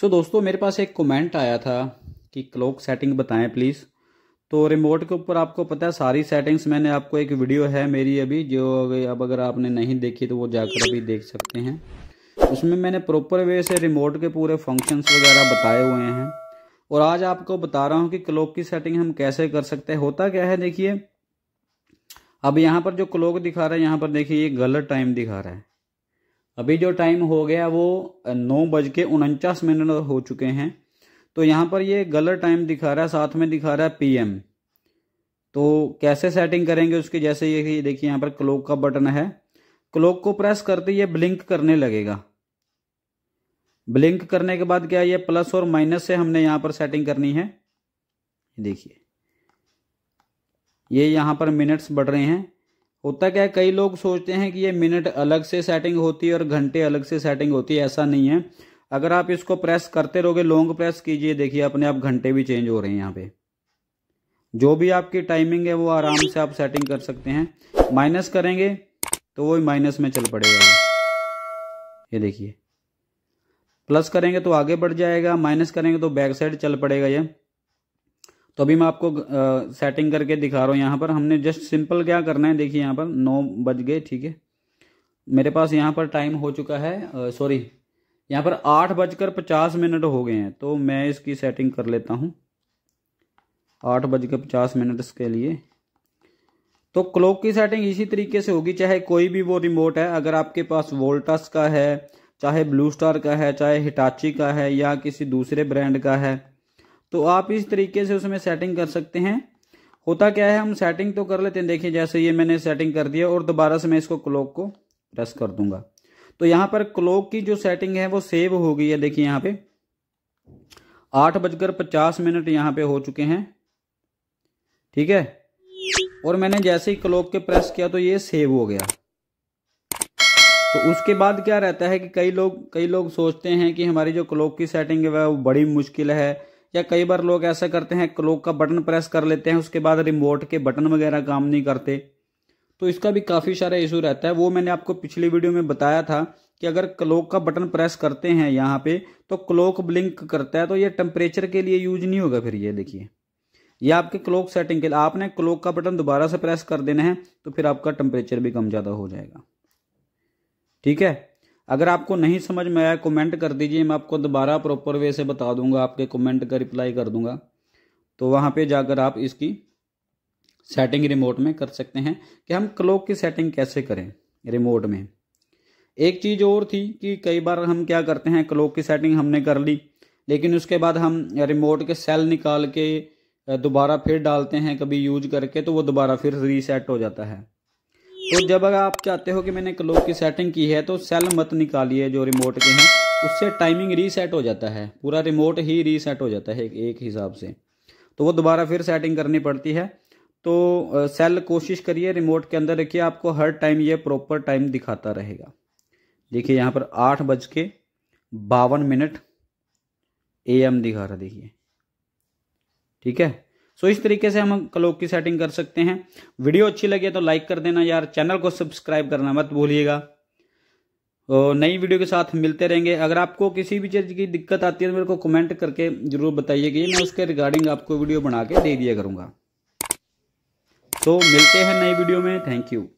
सो so, दोस्तों मेरे पास एक कमेंट आया था कि क्लॉक सेटिंग बताएं प्लीज़ तो रिमोट के ऊपर आपको पता है सारी सेटिंग्स मैंने आपको एक वीडियो है मेरी अभी जो अब अगर आपने नहीं देखी तो वो जाकर अभी देख सकते हैं उसमें मैंने प्रॉपर वे से रिमोट के पूरे फंक्शंस वगैरह बताए हुए हैं और आज आपको बता रहा हूँ कि क्लॉक की सेटिंग हम कैसे कर सकते हैं होता क्या है देखिए अब यहाँ पर जो क्लॉक दिखा रहा है यहाँ पर देखिए ये गलत टाइम दिखा रहा है अभी जो टाइम हो गया वो नौ बज के उनचास मिनट हो चुके हैं तो यहाँ पर ये गलत टाइम दिखा रहा है साथ में दिखा रहा है पीएम तो कैसे सेटिंग करेंगे उसके जैसे ये देखिए यहाँ पर क्लोक का बटन है क्लोक को प्रेस करते ये ब्लिंक करने लगेगा ब्लिंक करने के बाद क्या ये प्लस और माइनस से हमने यहाँ पर सेटिंग करनी है देखिए ये यहाँ पर मिनट्स बढ़ रहे हैं होता क्या है कई लोग सोचते हैं कि ये मिनट अलग से सेटिंग होती है और घंटे अलग से सेटिंग होती है ऐसा नहीं है अगर आप इसको प्रेस करते रहोगे लॉन्ग प्रेस कीजिए देखिए अपने आप घंटे भी चेंज हो रहे हैं यहाँ पे जो भी आपकी टाइमिंग है वो आराम से आप सेटिंग कर सकते हैं माइनस करेंगे तो वो माइनस में चल पड़ेगा ये देखिए प्लस करेंगे तो आगे बढ़ जाएगा माइनस करेंगे तो बैक साइड चल पड़ेगा ये तो अभी मैं आपको आ, सेटिंग करके दिखा रहा हूँ यहाँ पर हमने जस्ट सिंपल क्या करना है देखिए यहाँ पर नौ बज गए ठीक है मेरे पास यहाँ पर टाइम हो चुका है सॉरी यहाँ पर आठ बजकर पचास मिनट हो गए हैं तो मैं इसकी सेटिंग कर लेता हूँ आठ बजकर पचास मिनट के लिए तो क्लॉक की सेटिंग इसी तरीके से होगी चाहे कोई भी वो रिमोट है अगर आपके पास वोल्टस का है चाहे ब्लू स्टार का है चाहे हिटाची का है या किसी दूसरे ब्रांड का है तो आप इस तरीके से उसमें सेटिंग कर सकते हैं होता क्या है हम सेटिंग तो कर लेते हैं देखिए जैसे ये मैंने सेटिंग कर दिया और दोबारा से मैं इसको क्लॉक को प्रेस कर दूंगा तो यहां पर क्लॉक की जो सेटिंग है वो सेव हो गई है देखिए यहाँ पे आठ बजकर पचास मिनट यहाँ पे हो चुके हैं ठीक है और मैंने जैसे ही क्लॉक के प्रेस किया तो ये सेव हो गया तो उसके बाद क्या रहता है कि कई लोग कई लोग सोचते हैं कि हमारी जो क्लॉक की सेटिंग है वह बड़ी मुश्किल है या कई बार लोग ऐसा करते हैं क्लोक का बटन प्रेस कर लेते हैं उसके बाद रिमोट के बटन वगैरह काम नहीं करते तो इसका भी काफ़ी सारा इशू रहता है वो मैंने आपको पिछली वीडियो में बताया था कि अगर क्लोक का बटन प्रेस करते हैं यहाँ पे तो क्लोक ब्लिंक करता है तो ये टेम्परेचर के लिए यूज नहीं होगा फिर ये देखिए ये आपके क्लोक सेटिंग के लिए आपने क्लोक का बटन दोबारा से प्रेस कर देना है तो फिर आपका टेम्परेचर भी कम ज़्यादा हो जाएगा ठीक है अगर आपको नहीं समझ में आया कमेंट कर दीजिए मैं आपको दोबारा प्रॉपर वे से बता दूंगा आपके कमेंट का रिप्लाई कर दूंगा तो वहां पे जाकर आप इसकी सेटिंग रिमोट में कर सकते हैं कि हम क्लॉक की सेटिंग कैसे करें रिमोट में एक चीज़ और थी कि कई बार हम क्या करते हैं क्लॉक की सेटिंग हमने कर ली लेकिन उसके बाद हम रिमोट के सेल निकाल के दोबारा फिर डालते हैं कभी यूज करके तो वो दोबारा फिर रीसेट हो जाता है तो जब अगर आप चाहते हो कि मैंने क्लॉक की सेटिंग की है तो सेल मत निकालिए जो रिमोट के हैं उससे टाइमिंग रीसेट हो जाता है पूरा रिमोट ही रीसेट हो जाता है एक, एक हिसाब से तो वो दोबारा फिर सेटिंग करनी पड़ती है तो सेल कोशिश करिए रिमोट के अंदर रखिए आपको हर टाइम ये प्रॉपर टाइम दिखाता रहेगा देखिए यहाँ पर आठ बज के बावन मिनट ए एम दिखा रहा देखिए ठीक है सो इस तरीके से हम क्लॉक की सेटिंग कर सकते हैं वीडियो अच्छी लगे तो लाइक कर देना यार चैनल को सब्सक्राइब करना मत भूलिएगा और नई वीडियो के साथ मिलते रहेंगे अगर आपको किसी भी चीज़ की दिक्कत आती है तो मेरे को कमेंट करके जरूर बताइए कि मैं उसके रिगार्डिंग आपको वीडियो बना के दे दिया करूँगा तो मिलते हैं नई वीडियो में थैंक यू